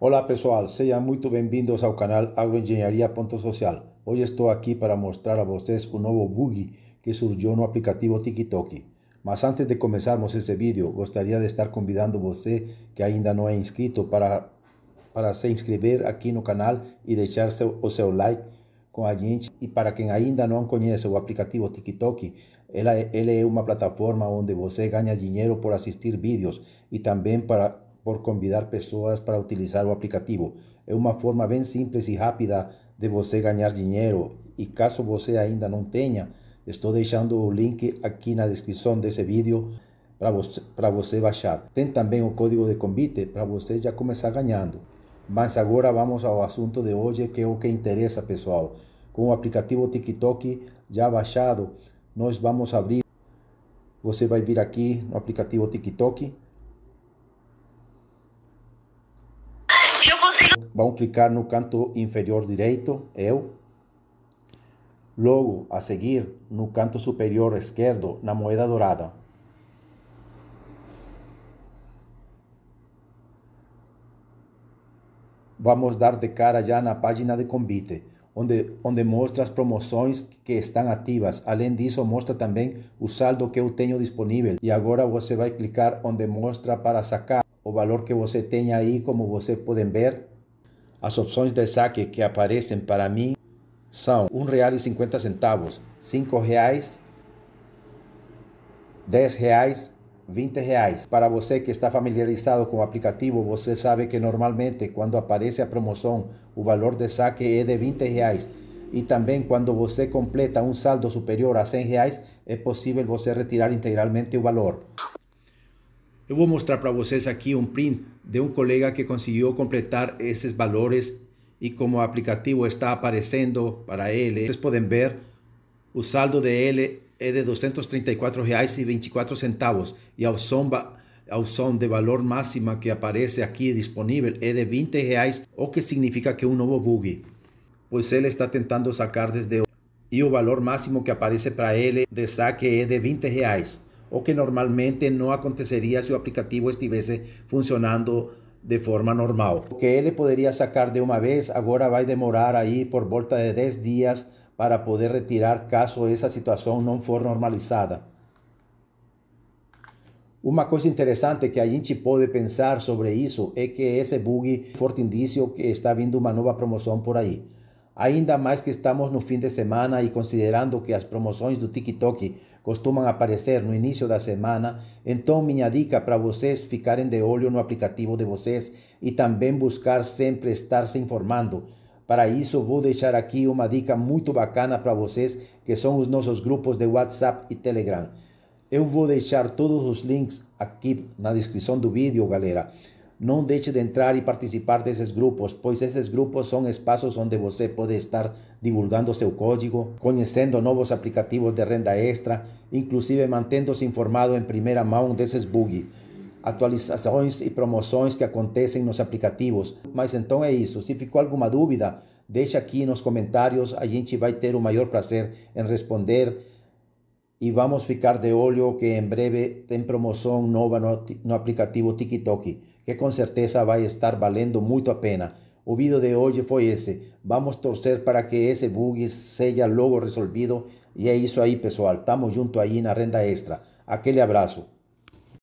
hola pessoal, sejam muito bem-vindos ao canal Agroengenharia.social. hoy estoy aquí para mostrar a vocês un um novo bug que surgiu no aplicativo TikTok. Mas antes de começarmos este vídeo, gostaria de estar convidando você que ainda no é inscrito para, para se inscrever aqui no canal y e deixar o seu like com a gente. E para quem ainda não conhece o aplicativo TikTok, ele é uma plataforma donde você ganha dinheiro por assistir vídeos y e también para por convidar pessoas para utilizar o aplicativo. É uma forma bem simples e rápida de você ganhar dinheiro. E caso você ainda não tenha, estou deixando o link aqui na descrição desse vídeo para você, você baixar. Tem também o código de convite para você já começar ganhando. Mas agora vamos ao assunto de hoje, que é o que interessa, pessoal. Com o aplicativo TikTok já baixado, nós vamos abrir. Você vai vir aqui no aplicativo TikTok consigo. Vão clicar no canto inferior direito, eu. Logo, a seguir, no canto superior esquerdo, na moeda dourada. Vamos dar de cara já na página de convite, onde, onde mostra as promoções que estão ativas. Além disso, mostra também o saldo que eu tenho disponível. E agora você vai clicar onde mostra para sacar. o valor que você tenha ahí como você podem ver. las opciones de saque que aparecen para mim são cincuenta centavos cinco reais, R$ reais, 20 Para você que está familiarizado con el aplicativo, você sabe que normalmente cuando aparece a promoción, el valor de saque es de 20 reais. Y también cuando você completa un saldo superior a 100 reais, es posible você retirar integralmente el valor voy a mostrar para vocês aquí un print de un colega que consiguió completar esos valores y como aplicativo está apareciendo para él. Ustedes pueden ver el saldo de él es de R$ 234,24 y el y a son de valor máxima que aparece aquí disponible es de 20 reais o que significa que un nuevo buggy. Pues él está intentando sacar desde y el valor máximo que aparece para él de saque es de 20 o que normalmente no acontecería si el aplicativo estuviese funcionando de forma normal. O que él podría sacar de una vez, ahora va a demorar ahí por volta de 10 días para poder retirar caso esa situación no for normalizada. Una cosa interesante que a gente puede pensar sobre eso, es que ese bug, fuerte indicio que está viendo una nueva promoción por ahí. Ainda mais que estamos no fim de semana e considerando que as promoções do TikTok costumam aparecer no início da semana, então minha dica para vocês ficarem de olho no aplicativo de vocês e também buscar sempre estar se informando. Para isso, vou deixar aqui uma dica muito bacana para vocês, que são os nossos grupos de WhatsApp e Telegram. Eu vou deixar todos os links aqui na descrição do vídeo, galera. Não deixe de entrar e participar desses grupos, pois esses grupos são espaços onde você pode estar divulgando seu código, conhecendo novos aplicativos de renda extra, inclusive mantendo-se informado em primeira mão desses bugs, atualizações e promoções que acontecem nos aplicativos. Mas então é isso. Se ficou alguma dúvida, deixe aqui nos comentários, a gente vai ter o maior prazer em responder y vamos a ficar de olho que en breve tem promoción nova no, no aplicativo toki que con certeza va a estar valiendo mucho a pena. O de hoy fue ese. Vamos a torcer para que ese bug sea luego resolvido. Y eso ahí, aí, pessoal. Estamos junto en na renda extra. Aquel abrazo.